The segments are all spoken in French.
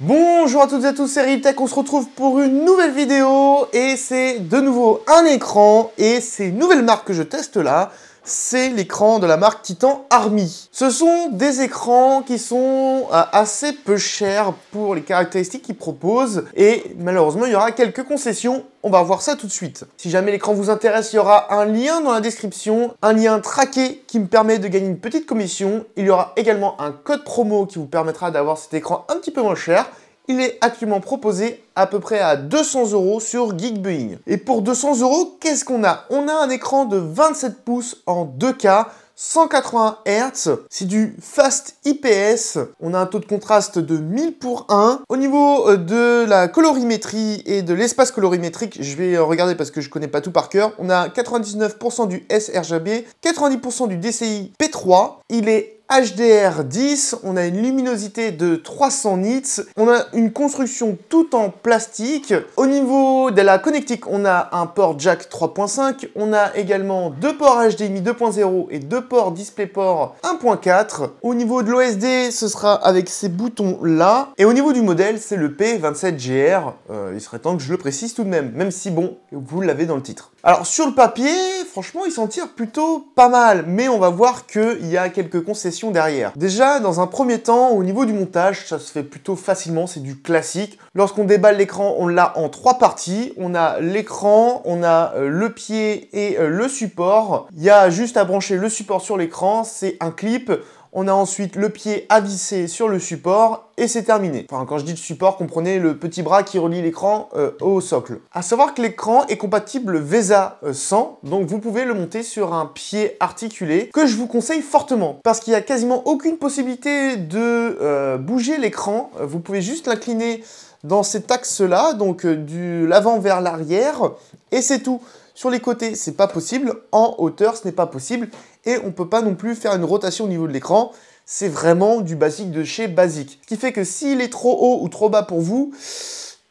Bonjour à toutes et à tous, c'est tech on se retrouve pour une nouvelle vidéo et c'est de nouveau un écran et c'est une nouvelle marque que je teste là c'est l'écran de la marque Titan Army. Ce sont des écrans qui sont euh, assez peu chers pour les caractéristiques qu'ils proposent et malheureusement il y aura quelques concessions on va voir ça tout de suite. Si jamais l'écran vous intéresse, il y aura un lien dans la description, un lien traqué qui me permet de gagner une petite commission. Il y aura également un code promo qui vous permettra d'avoir cet écran un petit peu moins cher il est actuellement proposé à peu près à 200 euros sur Geekbuying. Et pour 200 euros, qu'est-ce qu'on a On a un écran de 27 pouces en 2K, 180 Hz, c'est du fast IPS, on a un taux de contraste de 1000 pour 1. Au niveau euh, de la colorimétrie et de l'espace colorimétrique, je vais euh, regarder parce que je connais pas tout par cœur, on a 99% du sRGB, 90% du DCI P3, il est HDR10, on a une luminosité de 300 nits, on a une construction tout en plastique. Au niveau de la connectique, on a un port jack 3.5, on a également deux ports HDMI 2.0 et deux ports DisplayPort 1.4. Au niveau de l'OSD, ce sera avec ces boutons là. Et au niveau du modèle, c'est le P27GR. Euh, il serait temps que je le précise tout de même, même si bon, vous l'avez dans le titre. Alors sur le papier, franchement, ils s'en tirent plutôt pas mal, mais on va voir qu'il y a quelques concessions derrière. Déjà, dans un premier temps, au niveau du montage, ça se fait plutôt facilement, c'est du classique. Lorsqu'on déballe l'écran, on l'a en trois parties. On a l'écran, on a euh, le pied et euh, le support. Il y a juste à brancher le support sur l'écran, c'est un clip. On a ensuite le pied visser sur le support et c'est terminé. Enfin, quand je dis le support, comprenez le petit bras qui relie l'écran euh, au socle. À savoir que l'écran est compatible VESA 100, euh, donc vous pouvez le monter sur un pied articulé, que je vous conseille fortement, parce qu'il n'y a quasiment aucune possibilité de euh, bouger l'écran. Vous pouvez juste l'incliner dans cet axe-là, donc de du l'avant vers l'arrière, et c'est tout. Sur les côtés, c'est pas possible. En hauteur, ce n'est pas possible. Et on ne peut pas non plus faire une rotation au niveau de l'écran. C'est vraiment du basique de chez basique. Ce qui fait que s'il est trop haut ou trop bas pour vous,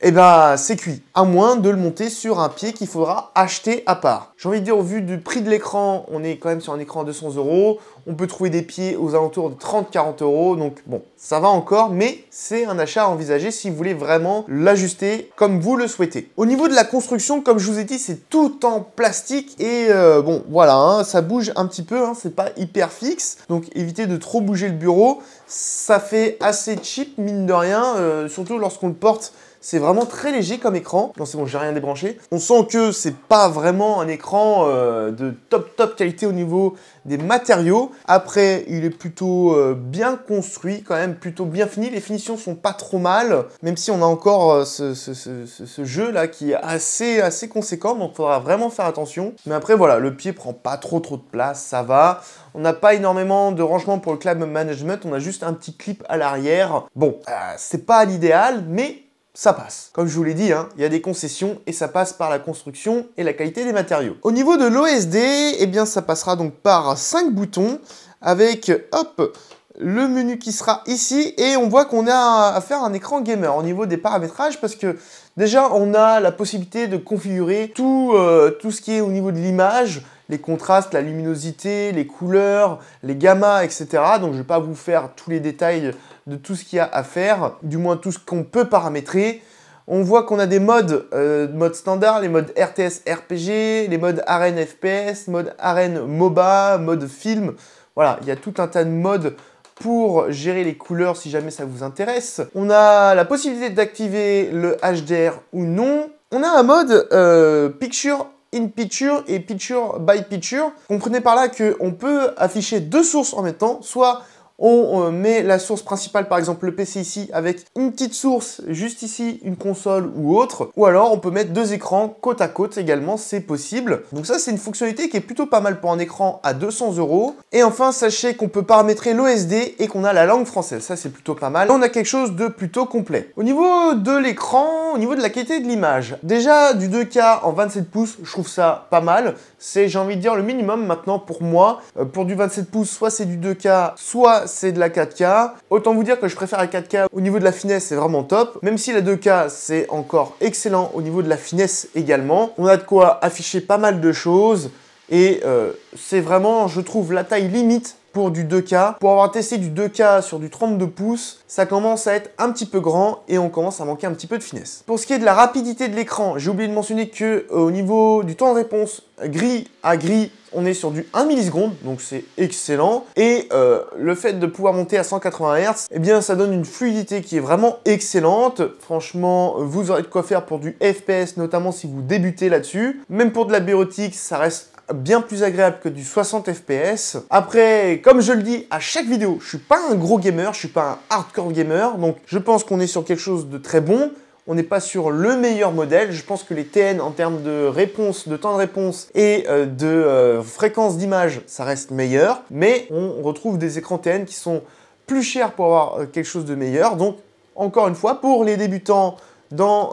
eh ben c'est cuit, à moins de le monter sur un pied qu'il faudra acheter à part. J'ai envie de dire, au vu du prix de l'écran, on est quand même sur un écran à 200 euros, on peut trouver des pieds aux alentours de 30-40 euros. Donc bon, ça va encore, mais c'est un achat à envisager si vous voulez vraiment l'ajuster comme vous le souhaitez. Au niveau de la construction, comme je vous ai dit, c'est tout en plastique et euh, bon, voilà, hein, ça bouge un petit peu, hein, c'est pas hyper fixe. Donc évitez de trop bouger le bureau. Ça fait assez cheap, mine de rien, euh, surtout lorsqu'on le porte c'est vraiment très léger comme écran. Non, c'est bon, j'ai rien débranché. On sent que c'est pas vraiment un écran euh, de top top qualité au niveau des matériaux. Après, il est plutôt euh, bien construit, quand même plutôt bien fini. Les finitions sont pas trop mal, même si on a encore euh, ce, jeu là qui est assez, assez conséquent, donc faudra vraiment faire attention. Mais après, voilà, le pied prend pas trop trop de place, ça va. On n'a pas énormément de rangement pour le club management, on a juste un petit clip à l'arrière. Bon, euh, c'est pas l'idéal, mais ça passe. Comme je vous l'ai dit, hein, il y a des concessions et ça passe par la construction et la qualité des matériaux. Au niveau de l'OSD, eh bien ça passera donc par 5 boutons avec, hop, le menu qui sera ici et on voit qu'on a à faire un écran gamer au niveau des paramétrages parce que déjà on a la possibilité de configurer tout, euh, ce qui est au niveau de l'image, les contrastes, la luminosité, les couleurs, les gammas, etc. Donc je ne vais pas vous faire tous les détails de tout ce qu'il y a à faire, du moins tout ce qu'on peut paramétrer. On voit qu'on a des modes, euh, mode standard, les modes RTS RPG, les modes arène FPS, mode arène MOBA, mode film. Voilà, il y a tout un tas de modes pour gérer les couleurs si jamais ça vous intéresse. On a la possibilité d'activer le HDR ou non. On a un mode euh, Picture in Picture et Picture by Picture. Comprenez par là qu'on peut afficher deux sources en même temps, soit on euh, met la source principale, par exemple le PC ici, avec une petite source juste ici, une console ou autre. Ou alors on peut mettre deux écrans côte à côte également, c'est possible. Donc ça c'est une fonctionnalité qui est plutôt pas mal pour un écran à 200 euros. Et enfin sachez qu'on peut paramétrer l'OSD et qu'on a la langue française, ça c'est plutôt pas mal. on a quelque chose de plutôt complet. Au niveau de l'écran, au niveau de la qualité de l'image, déjà du 2K en 27 pouces, je trouve ça pas mal. C'est j'ai envie de dire le minimum maintenant pour moi. Euh, pour du 27 pouces, soit c'est du 2K, soit c'est de la 4K. Autant vous dire que je préfère la 4K au niveau de la finesse, c'est vraiment top. Même si la 2K, c'est encore excellent au niveau de la finesse également. On a de quoi afficher pas mal de choses. Et euh, c'est vraiment, je trouve, la taille limite pour du 2K. Pour avoir testé du 2K sur du 32 pouces, ça commence à être un petit peu grand et on commence à manquer un petit peu de finesse. Pour ce qui est de la rapidité de l'écran, j'ai oublié de mentionner que euh, au niveau du temps de réponse gris à gris, on est sur du 1 milliseconde, donc c'est excellent. Et euh, le fait de pouvoir monter à 180 Hz, eh bien ça donne une fluidité qui est vraiment excellente. Franchement, vous aurez de quoi faire pour du FPS, notamment si vous débutez là-dessus. Même pour de la bureautique, ça reste bien plus agréable que du 60 fps. Après, comme je le dis à chaque vidéo, je suis pas un gros gamer, je suis pas un hardcore gamer, donc je pense qu'on est sur quelque chose de très bon. On n'est pas sur le meilleur modèle. Je pense que les TN en termes de réponse, de temps de réponse et euh, de euh, fréquence d'image, ça reste meilleur. Mais on retrouve des écrans TN qui sont plus chers pour avoir euh, quelque chose de meilleur. Donc, encore une fois, pour les débutants dans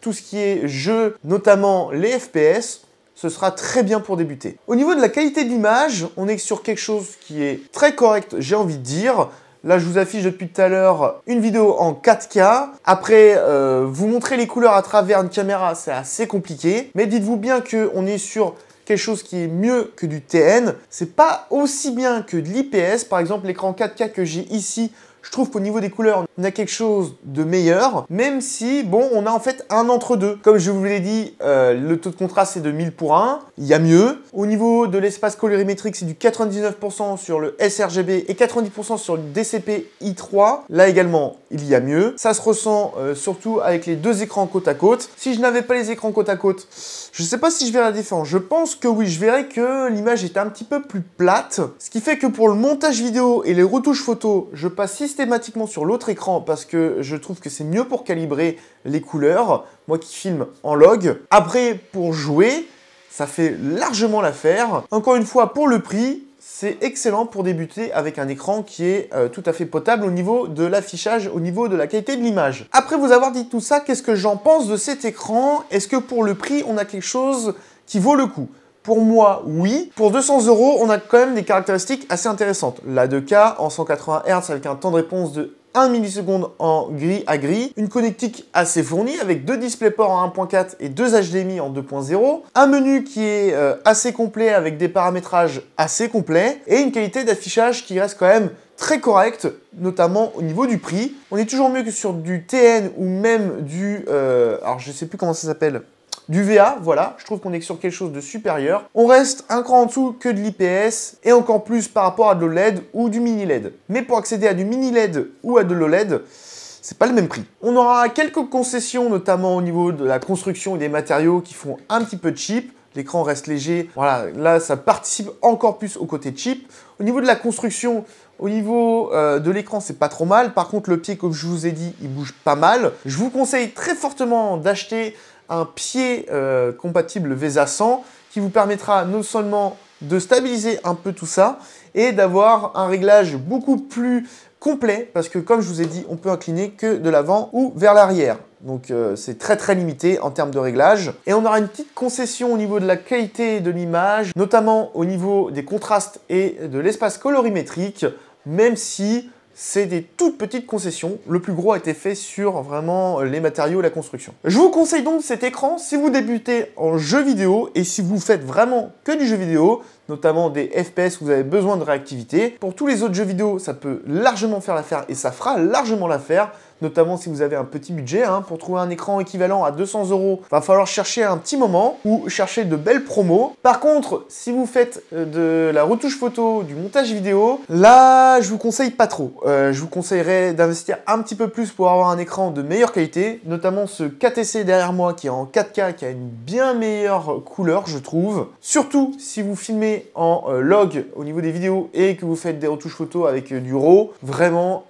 tout ce qui est jeu, notamment les FPS, ce sera très bien pour débuter. Au niveau de la qualité de l'image, on est sur quelque chose qui est très correct, j'ai envie de dire. Là, je vous affiche depuis tout à l'heure une vidéo en 4K. Après, euh, vous montrer les couleurs à travers une caméra, c'est assez compliqué. Mais dites-vous bien qu'on est sur quelque chose qui est mieux que du TN. C'est pas aussi bien que de l'IPS. Par exemple, l'écran 4K que j'ai ici, je trouve qu'au niveau des couleurs, on a quelque chose de meilleur, même si, bon, on a en fait un entre-deux. Comme je vous l'ai dit, euh, le taux de contraste est de 1000 pour 1, il y a mieux. Au niveau de l'espace colorimétrique, c'est du 99% sur le sRGB et 90% sur le DCP i3. Là également, il y a mieux. Ça se ressent euh, surtout avec les deux écrans côte à côte. Si je n'avais pas les écrans côte à côte, je ne sais pas si je vais la défendre. Je pense que oui, je verrai que l'image est un petit peu plus plate. Ce qui fait que pour le montage vidéo et les retouches photo, je passe systématiquement sur l'autre écran parce que je trouve que c'est mieux pour calibrer les couleurs. Moi qui filme en log. Après, pour jouer, ça fait largement l'affaire. Encore une fois, pour le prix, c'est excellent pour débuter avec un écran qui est euh, tout à fait potable au niveau de l'affichage, au niveau de la qualité de l'image. Après vous avoir dit tout ça, qu'est-ce que j'en pense de cet écran Est-ce que pour le prix, on a quelque chose qui vaut le coup pour moi, oui. Pour 200 euros, on a quand même des caractéristiques assez intéressantes. La 2K en 180 Hz avec un temps de réponse de 1 milliseconde en gris à gris, une connectique assez fournie avec deux DisplayPort en 1.4 et deux HDMI en 2.0, un menu qui est euh, assez complet avec des paramétrages assez complets et une qualité d'affichage qui reste quand même très correcte, notamment au niveau du prix. On est toujours mieux que sur du TN ou même du... Euh, alors je sais plus comment ça s'appelle du VA, voilà, je trouve qu'on est sur quelque chose de supérieur. On reste un cran en dessous que de l'IPS et encore plus par rapport à de l'OLED ou du mini LED. Mais pour accéder à du mini LED ou à de l'OLED, c'est pas le même prix. On aura quelques concessions, notamment au niveau de la construction et des matériaux qui font un petit peu cheap. L'écran reste léger. Voilà, là, ça participe encore plus au côté cheap. Au niveau de la construction, au niveau euh, de l'écran, c'est pas trop mal. Par contre, le pied, comme je vous ai dit, il bouge pas mal. Je vous conseille très fortement d'acheter un pied euh, compatible VESA 100 qui vous permettra non seulement de stabiliser un peu tout ça et d'avoir un réglage beaucoup plus complet parce que comme je vous ai dit, on peut incliner que de l'avant ou vers l'arrière. Donc euh, c'est très très limité en termes de réglage. Et on aura une petite concession au niveau de la qualité de l'image, notamment au niveau des contrastes et de l'espace colorimétrique, même si c'est des toutes petites concessions. Le plus gros a été fait sur vraiment euh, les matériaux et la construction. Je vous conseille donc cet écran si vous débutez en jeu vidéo et si vous faites vraiment que du jeu vidéo, notamment des FPS où vous avez besoin de réactivité. Pour tous les autres jeux vidéo, ça peut largement faire l'affaire et ça fera largement l'affaire notamment si vous avez un petit budget. Hein, pour trouver un écran équivalent à 200 euros, va falloir chercher un petit moment ou chercher de belles promos. Par contre, si vous faites euh, de la retouche photo, du montage vidéo, là, je vous conseille pas trop. Euh, je vous conseillerais d'investir un petit peu plus pour avoir un écran de meilleure qualité, notamment ce KTC derrière moi qui est en 4K, qui a une bien meilleure couleur, je trouve. Surtout si vous filmez en euh, log au niveau des vidéos et que vous faites des retouches photos avec du RAW, vraiment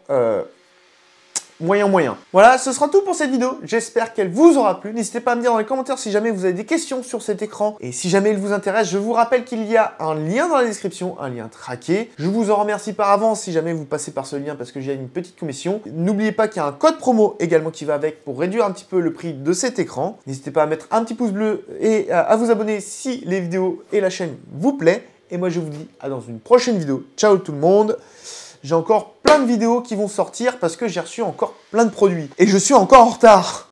moyen moyen. Voilà, ce sera tout pour cette vidéo. J'espère qu'elle vous aura plu. N'hésitez pas à me dire dans les commentaires si jamais vous avez des questions sur cet écran. Et si jamais il vous intéresse, je vous rappelle qu'il y a un lien dans la description, un lien traqué. Je vous en remercie par avance si jamais vous passez par ce lien parce que j'ai une petite commission. N'oubliez pas qu'il y a un code promo également qui va avec pour réduire un petit peu le prix de cet écran. N'hésitez pas à mettre un petit pouce bleu et à vous abonner si les vidéos et la chaîne vous plaît. Et moi je vous dis à dans une prochaine vidéo. Ciao tout le monde j'ai encore plein de vidéos qui vont sortir parce que j'ai reçu encore plein de produits. Et je suis encore en retard.